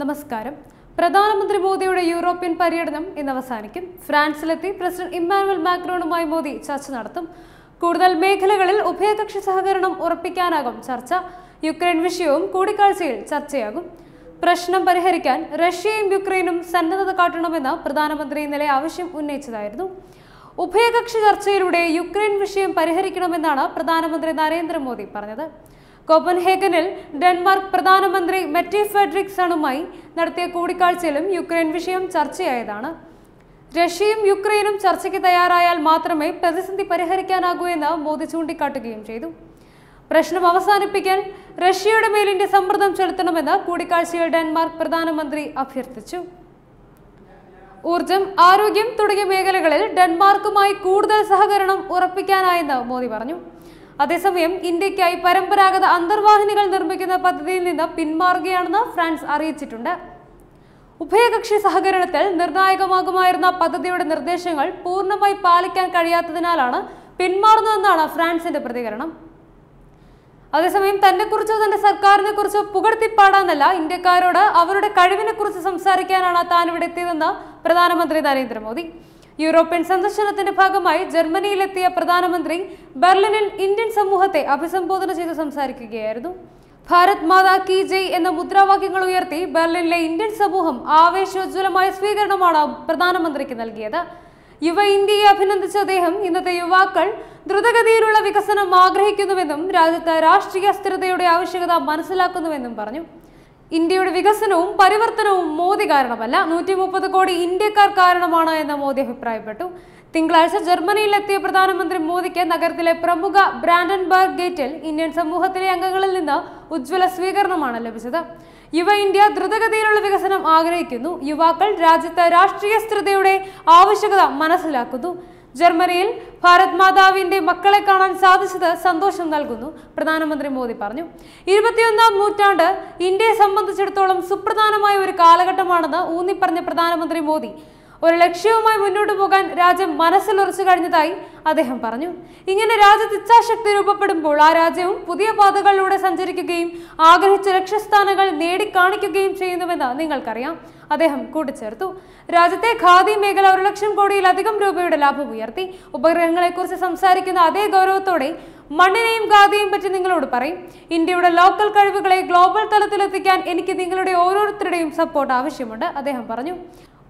നമസ്കാരം പ്രധാനമന്ത്രി മോദിയുടെ യൂറോപ്യൻ പര്യടനം ഇന്ന് അവസാനിക്കും ഫ്രാൻസിലെത്തി പ്രസിഡന്റ് ഇമ്മാനുവൽ മാക്രോണുമായി മോദി ചർച്ച നടത്തും കൂടുതൽ മേഖലകളിൽ ഉഭയകക്ഷി സഹകരണം ഉറപ്പിക്കാനാകും ചർച്ച യുക്രൈൻ വിഷയവും കൂടിക്കാഴ്ചയിൽ ചർച്ചയാകും പ്രശ്നം പരിഹരിക്കാൻ റഷ്യയും യുക്രൈനും സന്നദ്ധത കാട്ടണമെന്ന് പ്രധാനമന്ത്രി ഇന്നലെ ആവശ്യം ഉന്നയിച്ചതായിരുന്നു ഉഭയകക്ഷി ചർച്ചയിലൂടെ യുക്രൈൻ വിഷയം പരിഹരിക്കണമെന്നാണ് പ്രധാനമന്ത്രി നരേന്ദ്രമോദി പറഞ്ഞത് കോപ്പൻഹേഗനിൽ ഡെൻമാർക്ക് പ്രധാനമന്ത്രി മെറ്റി ഫെഡ്രിക്സണുമായി നടത്തിയ കൂടിക്കാഴ്ചയിലും യുക്രൈൻ വിഷയം ചർച്ചയായതാണ് റഷ്യയും യുക്രൈനും ചർച്ചയ്ക്ക് തയ്യാറായാൽ മാത്രമേ പ്രതിസന്ധി പരിഹരിക്കാനാകൂ എന്ന് മോദി ചൂണ്ടിക്കാട്ടുകയും ചെയ്തു പ്രശ്നം അവസാനിപ്പിക്കാൻ റഷ്യയുടെ മേൽ സമ്മർദ്ദം ചെലുത്തണമെന്ന് കൂടിക്കാഴ്ചയിൽ ഡെൻമാർക്ക് പ്രധാനമന്ത്രി അഭ്യർത്ഥിച്ചു ഊർജം ആരോഗ്യം തുടങ്ങിയ മേഖലകളിൽ ഡെൻമാർക്കുമായി കൂടുതൽ സഹകരണം ഉറപ്പിക്കാനായെന്ന് മോദി പറഞ്ഞു അതേസമയം ഇന്ത്യക്കായി പരമ്പരാഗത അന്തർവാഹിനികൾ നിർമ്മിക്കുന്ന പദ്ധതിയിൽ നിന്ന് പിന്മാറുകയാണെന്ന് ഫ്രാൻസ് അറിയിച്ചിട്ടുണ്ട് ഉഭയകക്ഷി സഹകരണത്തിൽ നിർണായകമാകുമായിരുന്ന പദ്ധതിയുടെ നിർദ്ദേശങ്ങൾ പൂർണ്ണമായി പാലിക്കാൻ കഴിയാത്തതിനാലാണ് പിന്മാറുന്നതെന്നാണ് ഫ്രാൻസിന്റെ പ്രതികരണം അതേസമയം തന്നെക്കുറിച്ചോ തന്റെ സർക്കാരിനെ കുറിച്ചോ പുകഴ്ത്തിപ്പാടാനല്ല ഇന്ത്യക്കാരോട് അവരുടെ കുറിച്ച് സംസാരിക്കാനാണ് താൻ ഇവിടെ എത്തിയതെന്ന് പ്രധാനമന്ത്രി നരേന്ദ്രമോദി യൂറോപ്യൻ സന്ദർശനത്തിന്റെ ഭാഗമായി ജർമ്മനിയിലെത്തിയ പ്രധാനമന്ത്രി ബെർലിനിൽ ഇന്ത്യൻ സമൂഹത്തെ അഭിസംബോധന ചെയ്ത് സംസാരിക്കുകയായിരുന്നു ഭാരത് മാതാ കി ജയ് എന്ന മുദ്രാവാക്യങ്ങൾ ഉയർത്തി ബെർലിനിലെ ഇന്ത്യൻ സമൂഹം ആവേശോജ്വലമായ സ്വീകരണമാണ് പ്രധാനമന്ത്രിക്ക് നൽകിയത് യുവ ഇന്ത്യയെ അഭിനന്ദിച്ച അദ്ദേഹം ഇന്നത്തെ യുവാക്കൾ ദ്രുതഗതിയിലുള്ള വികസനം ആഗ്രഹിക്കുന്നുവെന്നും രാജ്യത്ത് രാഷ്ട്രീയ സ്ഥിരതയുടെ ആവശ്യകത മനസ്സിലാക്കുന്നുവെന്നും പറഞ്ഞു ഇന്ത്യയുടെ വികസനവും പരിവർത്തനവും മോദി കാരണമല്ല നൂറ്റി മുപ്പത് കോടി ഇന്ത്യക്കാർ കാരണമാണ് എന്ന് മോദി അഭിപ്രായപ്പെട്ടു തിങ്കളാഴ്ച ജർമ്മനിയിലെത്തിയ പ്രധാനമന്ത്രി മോദിക്ക് നഗരത്തിലെ പ്രമുഖ ബ്രാൻഡൻബർഗ് ഗേറ്റിൽ ഇന്ത്യൻ സമൂഹത്തിലെ അംഗങ്ങളിൽ നിന്ന് ഉജ്ജ്വല സ്വീകരണമാണ് ലഭിച്ചത് യുവ ഇന്ത്യ ദ്രുതഗതിയിലുള്ള വികസനം ആഗ്രഹിക്കുന്നു യുവാക്കൾ രാജ്യത്ത് രാഷ്ട്രീയ സ്ഥിരതയുടെ ആവശ്യകത മനസ്സിലാക്കുന്നു ജർമ്മനിയിൽ ഭാരത് മാതാവിന്റെ മക്കളെ കാണാൻ സാധിച്ചത് സന്തോഷം നൽകുന്നു പ്രധാനമന്ത്രി മോദി പറഞ്ഞു ഇരുപത്തിയൊന്നാം നൂറ്റാണ്ട് ഇന്ത്യയെ സംബന്ധിച്ചിടത്തോളം സുപ്രധാനമായ ഒരു കാലഘട്ടമാണെന്ന് ഊന്നിപ്പറഞ്ഞ പ്രധാനമന്ത്രി മോദി ഒരു ലക്ഷ്യവുമായി മുന്നോട്ട് പോകാൻ രാജ്യം മനസ്സിലുറച്ചു കഴിഞ്ഞതായി അദ്ദേഹം പറഞ്ഞു ഇങ്ങനെ രാജ്യത്ത് ഇച്ഛാശക്തി രൂപപ്പെടുമ്പോൾ ആ രാജ്യവും പുതിയ പാതകളിലൂടെ സഞ്ചരിക്കുകയും ആഗ്രഹിച്ച ലക്ഷ്യസ്ഥാനങ്ങൾ നേടിക്കാണിക്കുകയും ചെയ്യുന്നുവെന്ന് നിങ്ങൾക്കറിയാം അദ്ദേഹം കൂട്ടിച്ചേർത്തു രാജ്യത്തെ ഖാദി മേഖല ഒരു ലക്ഷം കോടിയിലധികം രൂപയുടെ ലാഭം ഉയർത്തി ഉപഗ്രഹങ്ങളെക്കുറിച്ച് സംസാരിക്കുന്ന അതേ ഗൗരവത്തോടെ മണ്ണിനെയും ഖാദിയെയും പറ്റി നിങ്ങളോട് പറയും ഇന്ത്യയുടെ ലോക്കൽ കഴിവുകളെ ഗ്ലോബൽ തലത്തിലെത്തിക്കാൻ എനിക്ക് നിങ്ങളുടെ ഓരോരുത്തരുടെയും സപ്പോർട്ട് ആവശ്യമുണ്ട് അദ്ദേഹം പറഞ്ഞു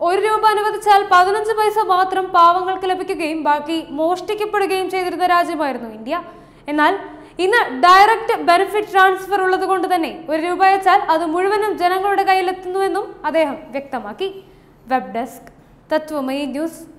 ഒരു രൂപ അനുവദിച്ചാൽ പതിനഞ്ച് പൈസ മാത്രം പാവങ്ങൾക്ക് ലഭിക്കുകയും ബാക്കി മോഷ്ടിക്കപ്പെടുകയും ചെയ്തിരുന്ന രാജ്യമായിരുന്നു ഇന്ത്യ എന്നാൽ ഇന്ന് ഡയറക്റ്റ് ബെനിഫിറ്റ് ട്രാൻസ്ഫർ ഉള്ളതുകൊണ്ട് തന്നെ ഒരു രൂപ അയച്ചാൽ അത് മുഴുവനും ജനങ്ങളുടെ കയ്യിലെത്തുന്നുവെന്നും അദ്ദേഹം വ്യക്തമാക്കി വെബ് ഡെസ്ക് തത്വമയി ന്യൂസ്